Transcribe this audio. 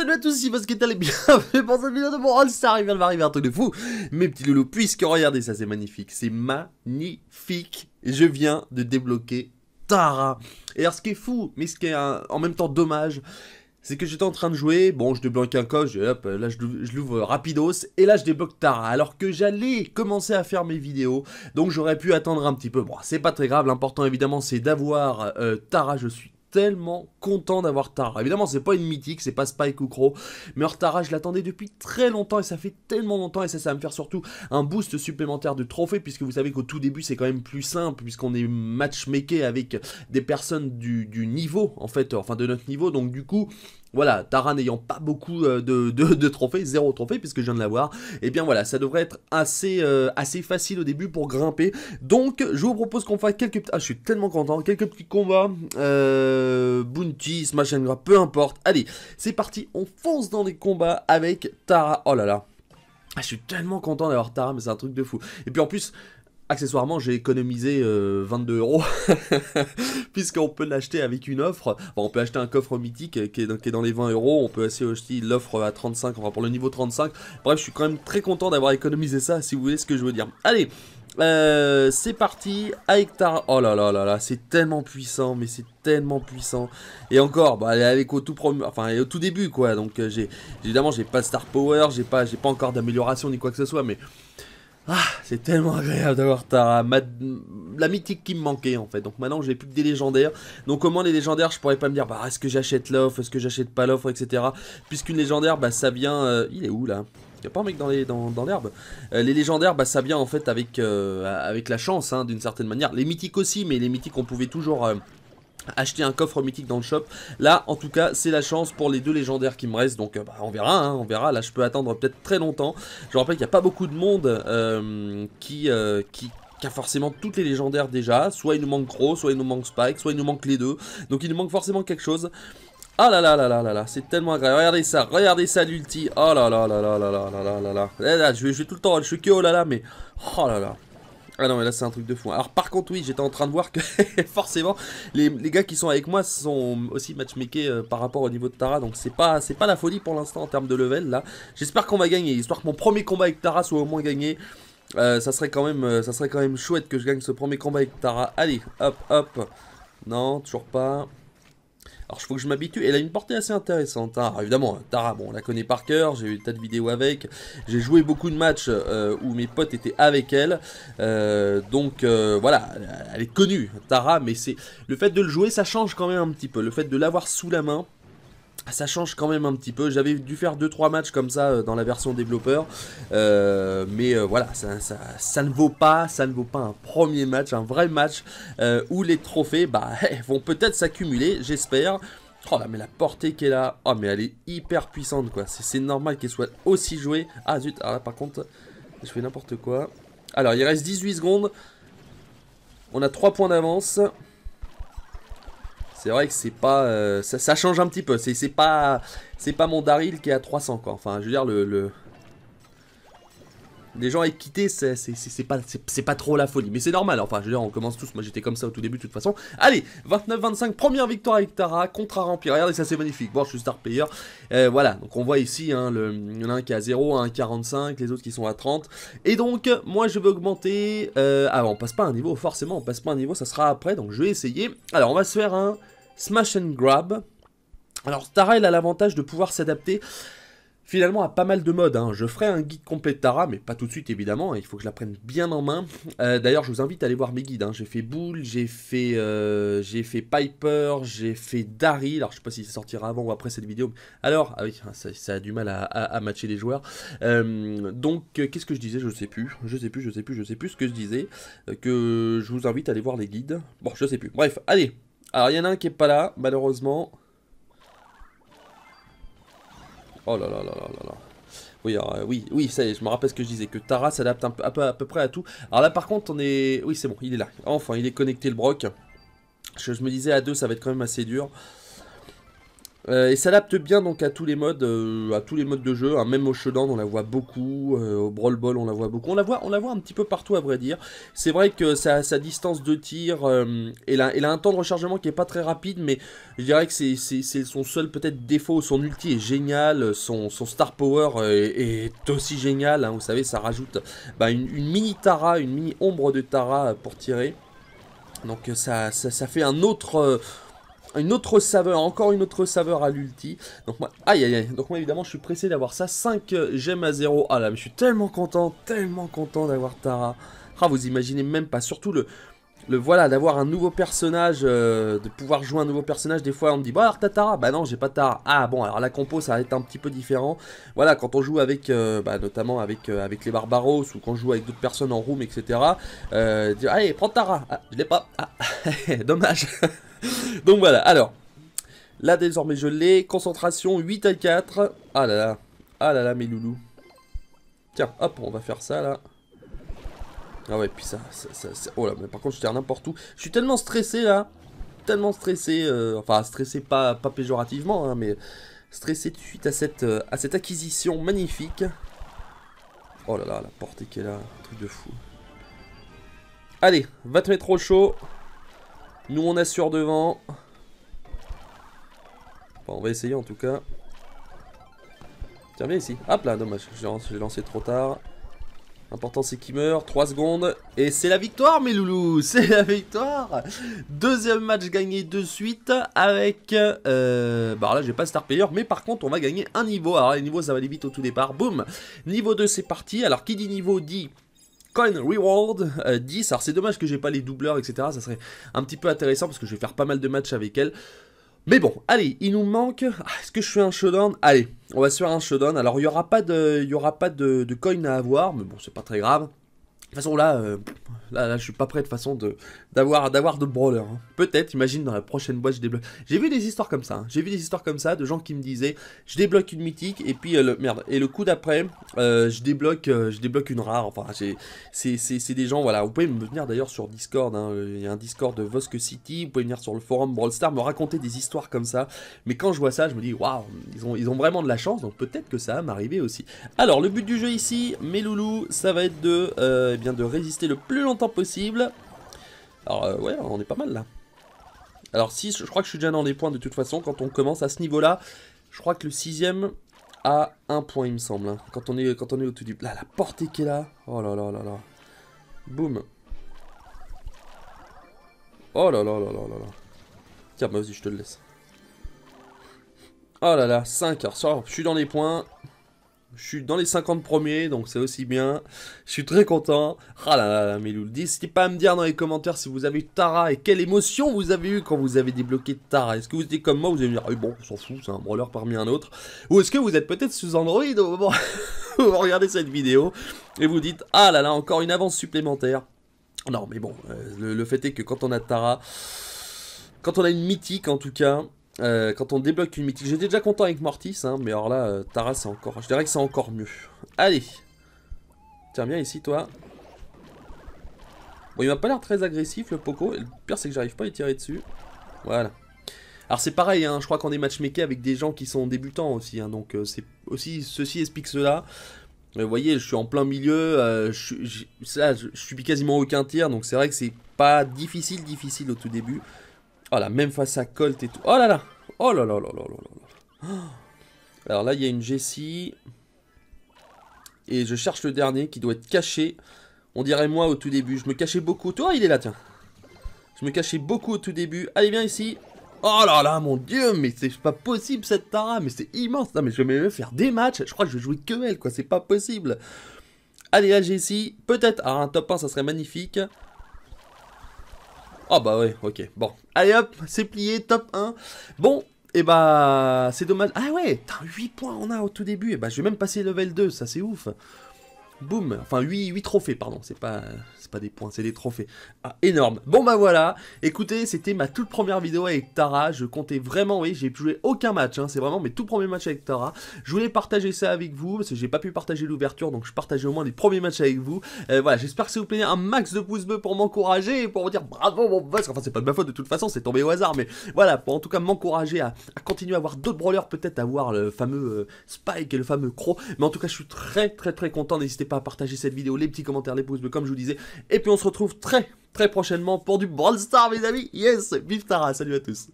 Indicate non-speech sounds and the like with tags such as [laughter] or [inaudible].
Salut à tous, si parce que t'allais bien pour cette vidéo de mon rôle, ça arrive, vient de un truc de fou Mes petits loulous, puisque regardez ça, c'est magnifique, c'est magnifique Je viens de débloquer Tara Et alors ce qui est fou, mais ce qui est en même temps dommage, c'est que j'étais en train de jouer, bon je débloque un coche, hop, là je, l'ouvre rapidos, et là je débloque Tara, alors que j'allais commencer à faire mes vidéos, donc j'aurais pu attendre un petit peu, bon c'est pas très grave, l'important évidemment c'est d'avoir euh, Tara, je suis tellement content d'avoir Tara. Évidemment, c'est pas une mythique, c'est pas Spike ou Crow, mais je l'attendais depuis très longtemps et ça fait tellement longtemps et ça, ça va me faire surtout un boost supplémentaire de trophée puisque vous savez qu'au tout début, c'est quand même plus simple puisqu'on est matchmaker avec des personnes du, du niveau, en fait, enfin de notre niveau, donc du coup, voilà, Tara n'ayant pas beaucoup euh, de, trophées, zéro trophée puisque je viens de l'avoir, et eh bien voilà, ça devrait être assez, euh, assez facile au début pour grimper. Donc, je vous propose qu'on fasse quelques... Ah, je suis tellement content, quelques petits combats, euh, Bounty, Smash and Grab, peu importe. Allez, c'est parti, on fonce dans les combats avec Tara. Oh là là, ah, je suis tellement content d'avoir Tara, mais c'est un truc de fou. Et puis en plus, Accessoirement, j'ai économisé 22 euh, euros, [laughs] puisqu'on peut l'acheter avec une offre. on peut acheter un coffre mythique euh, qui est, dans, les 20 euros. On peut acheter aussi l'offre à 35, enfin pour le niveau 35. Bref, je suis quand même très content d'avoir économisé ça, si vous voulez ce que je veux dire. Allez, euh, c'est parti, hectare Oh là là là là, c'est tellement puissant, mais c'est tellement puissant. Et encore, bah, avec au tout premier, enfin au tout début quoi. Donc j'ai évidemment j'ai pas Star Power, j'ai pas j'ai pas encore d'amélioration ni quoi que ce soit, mais ah, c'est tellement agréable d'avoir ta la mythique qui me manquait en fait. Donc maintenant j'ai plus que des légendaires. Donc comment les légendaires, je pourrais pas me dire bah est-ce que j'achète l'offre, est-ce que j'achète pas l'offre, etc. Puisqu'une légendaire, bah ça vient, euh, il est où là y a pas un mec dans l'herbe. Les, dans, dans euh, les légendaires, bah, ça vient en fait avec, euh, avec la chance, hein, d'une certaine manière. Les mythiques aussi, mais les mythiques, on pouvait toujours acheter un coffre mythique dans le shop. Là, en tout cas, c'est la chance pour les deux légendaires qui me restent, donc bah, on verra, on verra. Là, je peux attendre peut-être très longtemps. Je rappelle qu'il n'y a pas beaucoup de monde qui, qui, a forcément toutes les légendaires déjà. Soit il nous manque Gros, soit il nous manque Spike, soit il nous manque les deux. Donc il nous manque forcément quelque chose. Ah là là là là là là, c'est tellement agréable. Regardez ça, regardez ça l'ulti. Oh là là là là là là là là là là. Là, je vais, je vais tout le temps, je suis que oh là là, mais oh là là. Ah non, mais là c'est un truc de fou. Alors par contre, oui, j'étais en train de voir que [laughs] forcément, les, gars qui sont avec moi sont aussi matchmakés euh, par rapport au niveau de Tara. Donc c'est pas pas la folie pour l'instant en termes de level là. J'espère qu'on va gagner, histoire que mon premier combat avec Tara soit au moins gagné. Euh, ça, serait quand même, euh, ça serait quand même chouette que je gagne ce premier combat avec Tara. Allez, hop, hop. Non, toujours pas. Alors, il faut que je m'habitue. Elle a une portée assez intéressante. Hein. évidemment, hein, Tara, bon, on la connaît par cœur. J'ai eu des tas de vidéos avec. J'ai joué beaucoup de matchs euh, où mes potes étaient avec elle. Euh, donc, euh, voilà, elle est connue, Tara. Mais c'est le fait de le jouer, ça change quand même un petit peu. Le fait de l'avoir sous la main. Ah, ça change quand même un petit peu. J'avais dû faire 2-3 matchs comme ça euh, dans la version développeur. Euh, mais euh, voilà, ça, ne vaut pas, ça ne vaut pas un premier match, un vrai match où les trophées bah, [laughs] eh, vont peut-être s'accumuler, j'espère. Oh là, mais la portée qu'elle a, oh mais elle est hyper puissante quoi. C'est normal qu'elle soit aussi jouée. Ah zut, ah, par contre, je fais n'importe quoi. Alors, il reste 18 secondes. On a 3 points d'avance. C'est vrai que c'est pas, euh, ça, change un petit peu. C'est pas, c'est pas mon Daryl qui est à 300 quoi. Enfin, je veux dire le les gens quitté c'est pas, pas trop la folie. Mais c'est normal, enfin, je veux dire, on commence tous. Moi, j'étais comme ça au tout début, de toute façon. Allez, 29-25, première victoire avec Tara, contrat rempli. Regardez, ça, c'est magnifique. Bon, je suis star player. Euh, voilà, donc on voit ici, l'un hein, le, a un qui est à 0, un 45, les autres qui sont à 30. Et donc, moi, je vais augmenter. Euh, ah, on passe pas un niveau, forcément, on passe pas un niveau, ça sera après. Donc, je vais essayer. Alors, on va se faire un smash and grab. Alors, Tara, elle a l'avantage de pouvoir s'adapter finalement à pas mal de modes. Hein. Je ferai un guide complet de Tara, mais pas tout de suite évidemment, hein. il faut que je la prenne bien en main. Euh, d'ailleurs, je vous invite à aller voir mes guides. Hein. J'ai fait Bull, j'ai fait, euh, fait Piper, j'ai fait Dari. Alors, je sais pas si ça sortira avant ou après cette vidéo. Alors, ah oui, ah, ça, a du mal à, matcher les joueurs. Euh, donc, qu'est-ce que je disais Je sais plus, je sais plus, je sais plus, je sais plus ce que je disais. que je vous invite à aller voir les guides. Bon, je sais plus. Bref, allez. Alors, il y en a un qui est pas là, malheureusement. Oh là là là là là là. Oui, euh, oui, oui, ça y est, je me rappelle ce que je disais, que Tara s'adapte un peu, à, peu, près à tout. Alors là, par contre, on est... Oui, c'est bon, il est là. Enfin, il est connecté, le broc. je me disais, à deux, ça va être quand même assez dur. Euh, et s'adapte bien donc à tous les modes, euh, à tous les modes de jeu. Hein. Même au Shodan, on la voit beaucoup. Euh, au Brawl Ball, on la voit beaucoup. On la voit, on la voit un petit peu partout à vrai dire. C'est vrai que sa, distance de tir, elle a, un temps de rechargement qui est pas très rapide, mais je dirais que c'est son seul peut-être défaut. Son ulti est génial, son, star power est, aussi génial. Hein. Vous savez, ça rajoute bah, une, mini Tara, une mini ombre de Tara pour tirer. Donc ça, ça, ça fait un autre une autre saveur, encore une autre saveur à l'ulti. Donc moi, aïe aïe aïe, donc moi évidemment je suis pressé d'avoir ça, 5 euh, gemmes à 0. Ah là, mais je suis tellement content, tellement content d'avoir Tara. Ah, vous imaginez même pas, surtout le, le voilà, d'avoir un nouveau personnage, euh, de pouvoir jouer un nouveau personnage, des fois on me dit, bah alors Tara, bah non j'ai pas Tara, ah bon alors la compo ça va être un petit peu différent, voilà quand on joue avec, euh, bah, notamment avec, euh, avec les Barbaros ou quand on joue avec d'autres personnes en room etc, allez prends Tara, ah, je l'ai pas, ah, [laughs] dommage, [laughs] donc voilà, alors, là désormais je l'ai, concentration 8 à 4, ah là là, ah là là mes loulous, tiens hop on va faire ça là, ah ouais, puis ça, Oh là, mais par contre, je tire n'importe où. Je suis tellement stressé, là. Tellement stressé. Euh, enfin, stressé pas, pas péjorativement, hein, mais stressé de suite à cette, euh, à cette acquisition magnifique. Oh là là, la portée qu'elle a. Un truc de fou. Allez, va te mettre au chaud. Nous, on assure devant. Enfin, on va essayer, en tout cas. Tiens, viens ici. Hop là, dommage. J'ai lancé trop tard. L'important c'est qu'il meurt, 3 secondes. Et c'est la victoire mes loulous, [laughs] c'est la victoire Deuxième match gagné de suite avec... Euh, bah là j'ai pas Star Player, mais par contre on va gagner un niveau. Alors les niveaux ça va aller vite au tout départ, boum Niveau 2 c'est parti, alors qui dit niveau dit... Coin Reward 10, euh, alors c'est dommage que j'ai pas les doubleurs etc, ça serait un petit peu intéressant parce que je vais faire pas mal de matchs avec elle mais bon, allez, il nous manque. Ah, est-ce que je fais un showdown Allez, on va se faire un showdown. Alors, il n'y aura pas de, il aura pas de coin à avoir, mais bon, c'est pas très grave toute façon, euh, là, là, je suis pas prêt de façon de d'avoir d'avoir de brawler. Hein. Peut-être, imagine dans la prochaine boîte, je débloque. J'ai vu des histoires comme ça. Hein. J'ai vu des histoires comme ça de gens qui me disaient, je débloque une mythique et puis euh, le merde. Et le coup d'après, euh, je débloque, je débloque une rare. Enfin, c'est des gens. Voilà, vous pouvez me venir d'ailleurs sur Discord. Hein, il y a un Discord de Vosk City. Vous pouvez venir sur le forum Brawl Star me raconter des histoires comme ça. Mais quand je vois ça, je me dis, waouh, ils ont ils ont vraiment de la chance. Donc peut-être que ça va m'arriver aussi. Alors le but du jeu ici, mes loulous, ça va être de eh bien de résister le plus longtemps possible. Alors euh, ouais, on est pas mal là. Alors si, je crois que je suis déjà dans les points de toute façon, quand on commence à ce niveau-là, je crois que le sixième a un point il me semble, hein. quand, on est, quand on est au tout du... la portée qui est là Oh là là là là Boum Oh là là là là là là Tiens, bah vas-y, je te le laisse. Oh là là, 5 heures, je suis dans les points. Je suis dans les 50 premiers, donc c'est aussi bien. Je suis très content. Ah là là, là mais le dit. N'hésitez pas à me dire dans les commentaires si vous avez eu Tara et quelle émotion vous avez eu quand vous avez débloqué Tara. Est-ce que vous étiez comme moi, vous allez me dire, ah, bon, on s'en fout, c'est un brawler parmi un autre. Ou est-ce que vous êtes peut-être sous Android au moment [laughs] vous regardez cette vidéo et vous dites, ah là là, encore une avance supplémentaire. Non, mais bon, euh, le fait est que quand on a Tara, quand on a une mythique en tout cas, euh, quand on débloque une mythique. J'étais déjà content avec Mortis, hein, mais alors là, euh, Tara, c'est encore... Je dirais que c'est encore mieux. Allez Tiens, bien ici, toi. Bon, il m'a pas l'air très agressif, le Poco. le pire, c'est que j'arrive pas à tirer dessus. Voilà. Alors, c'est pareil, hein, je crois qu'on est matchmaker avec des gens qui sont débutants aussi. Hein, donc, euh, c'est aussi ceci explique cela. Vous voyez, je suis en plein milieu, je, je, suis quasiment aucun tir, donc c'est vrai que c'est pas difficile, difficile au tout début. Oh, la même face à Colt et tout. Oh là là Oh là là là là là là [gasps] Alors là, il y a une Jessie. Et je cherche le dernier qui doit être caché. On dirait moi au tout début. Je me cachais beaucoup. Toi, il est là, tiens. Je me cachais beaucoup au tout début. Allez, viens ici. Oh là là, mon dieu, mais c'est pas possible cette Tara, mais c'est immense. Non, mais je vais même faire des matchs. Je crois que je vais jouer que elle, quoi. C'est pas possible. Allez, là, Jessie. Peut-être. à ah, un top 1, ça serait magnifique. Ah bah ouais, ok. Bon, allez hop, c'est plié, top 1. Bon, et eh bah c'est dommage. Ah ouais, 8 points on a au tout début. Et eh bah je vais même passer level 2, ça c'est ouf. Boum, enfin 8, trophées, pardon, c'est pas, pas des points, c'est des trophées. Ah, énorme. Bon bah voilà, écoutez, c'était ma toute première vidéo avec Tara, je comptais vraiment, oui, j'ai joué aucun match, hein. c'est vraiment mes tout premiers matchs avec Tara. Je voulais partager ça avec vous, parce que j'ai pas pu partager l'ouverture, donc je partageais au moins les premiers matchs avec vous. Euh, voilà, j'espère que ça vous plaît, un max de pouces bleus pour m'encourager et pour me dire bravo mon boss, enfin c'est pas de ma faute de toute façon, c'est tombé au hasard, mais voilà, pour en tout cas m'encourager à, continuer à voir d'autres brawlers, peut-être à voir le fameux euh, Spike et le fameux Crow, mais en tout cas je suis très très très content, n'hésitez pas pas à partager cette vidéo, les petits commentaires, les pouces bleus, comme je vous disais. Et puis on se retrouve très, très prochainement pour du Brawl Star, mes amis. Yes, vive Tara, salut à tous.